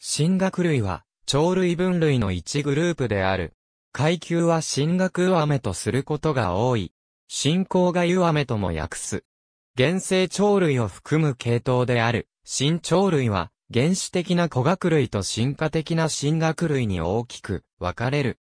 神学類は、鳥類分類の一グループである。階級は神学ウアメとすることが多い。進行がユアメとも訳す。原生鳥類を含む系統である。新鳥類は、原始的な古学類と進化的な神学類に大きく分かれる。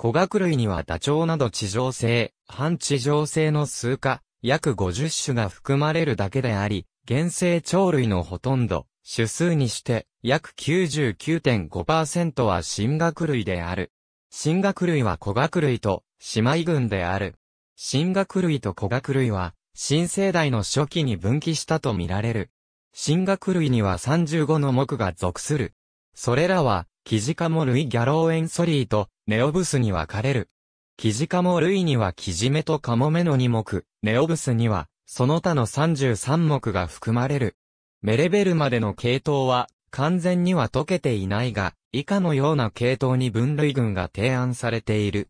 古学類にはダチョウなど地上性、半地上性の数か、約50種が含まれるだけであり、原生鳥類のほとんど種数にして約99.5%は新学類である。新学類は古学類と姉妹群である。新学類と古学類は新生代の初期に分岐したとみられる。新学類には35の目が属する。それらは、キジカモ類ギャローエンソリーとネオブスに分かれる。キジカモ類にはキジメとカモメの2目、ネオブスには、その他の33目が含まれる。メレベルまでの系統は完全には解けていないが、以下のような系統に分類群が提案されている。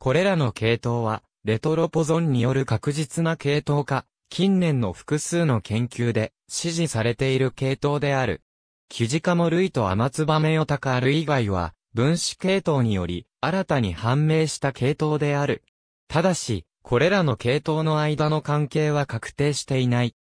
これらの系統は、レトロポゾンによる確実な系統化、近年の複数の研究で支持されている系統である。キジカモ類とアマツバメヨタカ類以外は、分子系統により、新たに判明した系統である。ただし、これらの系統の間の関係は確定していない。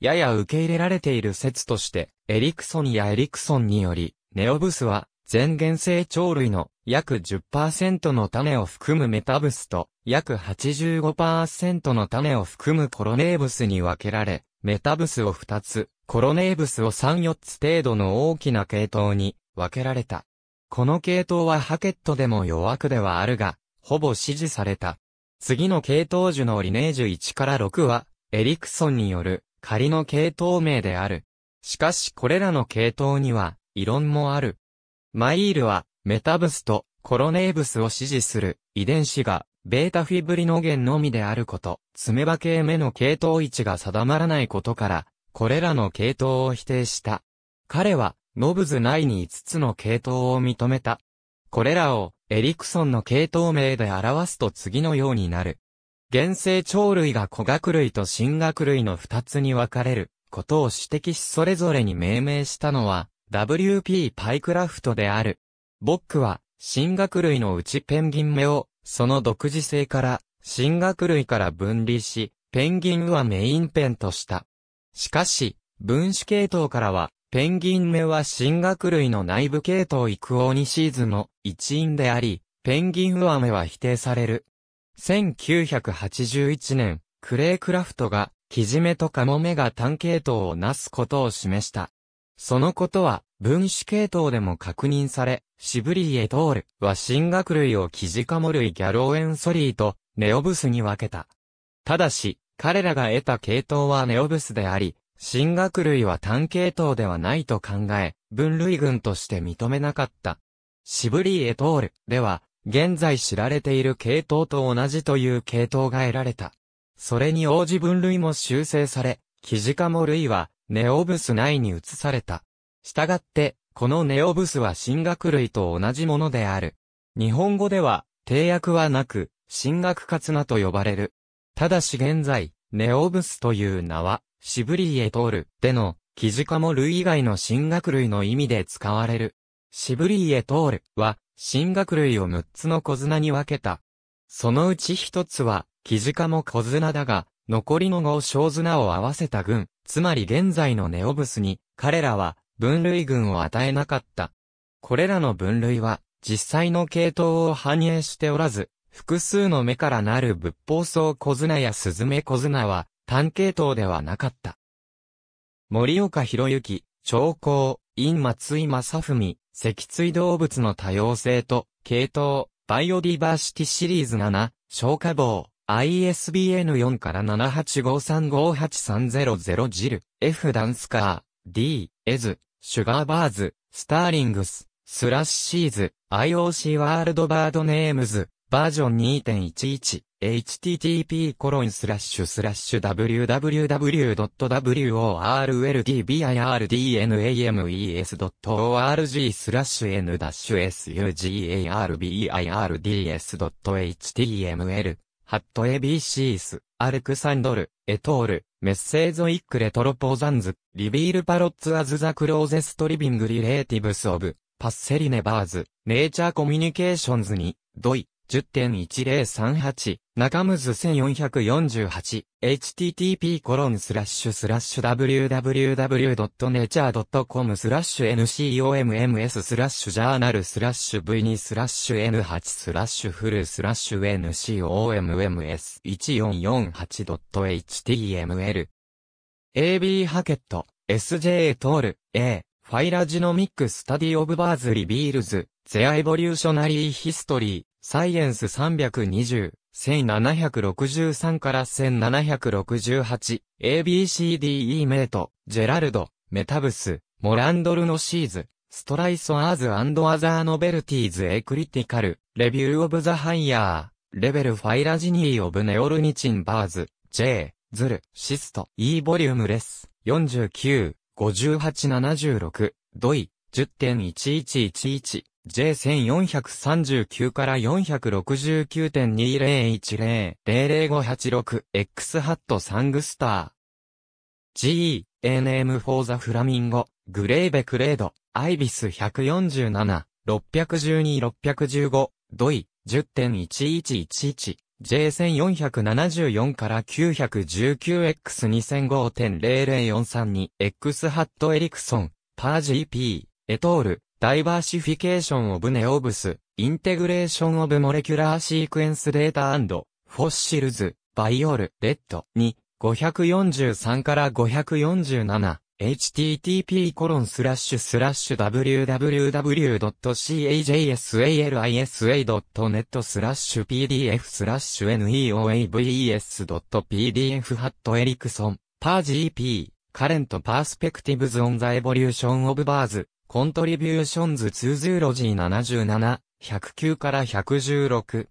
やや受け入れられている説として、エリクソンやエリクソンにより、ネオブスは、全原生鳥類の約10%の種を含むメタブスと約85%の種を含むコロネーブスに分けられ、メタブスを2つ、コロネーブスを3、4つ程度の大きな系統に分けられた。この系統はハケットでも弱くではあるが、ほぼ支持された。次の系統樹のリネージュ1から6は、エリクソンによる仮の系統名である。しかしこれらの系統には、異論もある。マイールは、メタブスとコロネーブスを支持する遺伝子が、ベータフィブリノゲンのみであること、爪化系目の系統位置が定まらないことから、これらの系統を否定した。彼は、ノブズ内に5つの系統を認めた。これらを、エリクソンの系統名で表すと次のようになる。原生鳥類が古学類と新学類の二つに分かれることを指摘しそれぞれに命名したのは W.P. パイクラフトである。ボックは新学類のうちペンギン目をその独自性から新学類から分離しペンギンはメインペンとした。しかし分子系統からはペンギン目は新学類の内部系統イクオニシーズの一員であり、ペンギンウアメは否定される。1981年、クレイクラフトが、キジメとカモメが単系統をなすことを示した。そのことは、分子系統でも確認され、シブリーエトールは進学類をキジカモ類ギャローエンソリーとネオブスに分けた。ただし、彼らが得た系統はネオブスであり、進学類は単系統ではないと考え、分類群として認めなかった。シブリーエトールでは、現在知られている系統と同じという系統が得られた。それに応じ分類も修正され、キジカモ類はネオブス内に移された。したがって、このネオブスは進学類と同じものである。日本語では、定訳はなく、進学カツナと呼ばれる。ただし現在、ネオブスという名は、シブリーエトールでの、キジカモ類以外の進学類の意味で使われる。シブリーエトールは、新学類を6つの小綱に分けた。そのうち1つは、キジカも小綱だが、残りの5小綱を合わせた群、つまり現在のネオブスに、彼らは分類群を与えなかった。これらの分類は、実際の系統を反映しておらず、複数の目からなる仏法草小綱やスズメ小綱は、単系統ではなかった。森岡博之、長江、因松井正文、脊椎動物の多様性と、系統、バイオディバーシティシリーズ7、消化棒、ISBN4 から78535830ジル、F ダンスカー、D、エズ、シュガーバーズ、スターリングス、スラッシーズ、IOC ワールドバードネームズ、バージョン2.11。http://www.worldbirdames.org n スラッシュ n-sugarbirds.html ハット ABC ス、アルクサンドル、エトール、メッセーゾイックレトロポーザンズ、リビールパロッツアズザクローゼストリビングリレーティブスオブ、パッセリネバーズ、ネイチャーコミュニケーションズに、ドイ、10.1038、中むず1448、http コロンスラッシュスラッシュ www.nature.com スラッシュ NCOMMS スラッシュジャーナルスラッシュ V2 スラッシュ N8 スラッシュフルスラッシュ NCOMMS1448.html AB ハケット、SJ トール、A、ファイラジノミックスタディオブバーズリビールズ、ゼア u ボリューショナリーヒストリー、サイエンス320、1763から1768、ABCDE メイト、ジェラルド、メタブス、モランドルノシーズ、ストライソアーズアザーノベルティーズエクリティカル、レビューオブザハイヤー、レベルファイラジニーオブネオルニチンバーズ、J、ズル、シスト、E ボリュームレス、49、5876、ドイ、10.1111、J1439 から4 6 9 2 0 1 0 0 0 5 8 6 x ハットサングスター GENM for the Flamingo グレーベクレードアイビス147 612-615ドイ10.1111 J1474 から 919X2005.00432X ハットエリクソンパージー p エトールダイバーシフィケーションオブネオブス、インテグレーションオブモレキュラーシークエンスデータフォッシルズ、バイオル、レッド2、543から547、http コロンスラッシュスラッシュ www.cajsalisa.net スラッシュ pdf スラッシュ neoaves.pdf ハットエリクソン、パー GP、カレントパースペクティブズオンザエボリューションオブバーズ、コントリビューションズツズゼロジー77、109から116。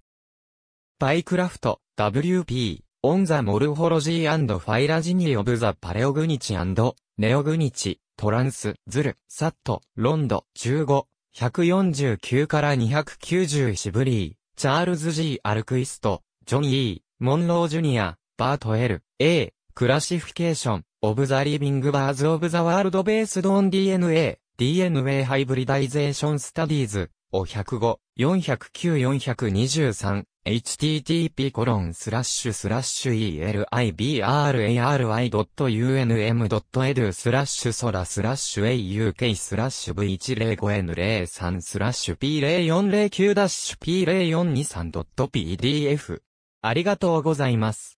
バイクラフト、WP、オンザモルフォロジーファイラジニーオブザパレオグニチネオグニチ、トランス、ズル、サット、ロンド、15、149から290シブリー、チャールズ・ G・ アルクイスト、ジョン・ E・ モンロー・ジュニア、バート・ L、A、クラシフィケーション、オブザ・リビング・バーズ・オブザ・ワールド・ベースド・ン・ DNA、DNA ハイブリダイゼーションスタディーズを105、409-423、http コロンスラッシュスラッシュ elibrai.unm.edu スラッシュソラスラッシュ auk スラッシュ v105n03 スラッシュ p0409-p0423.pdf ありがとうございます。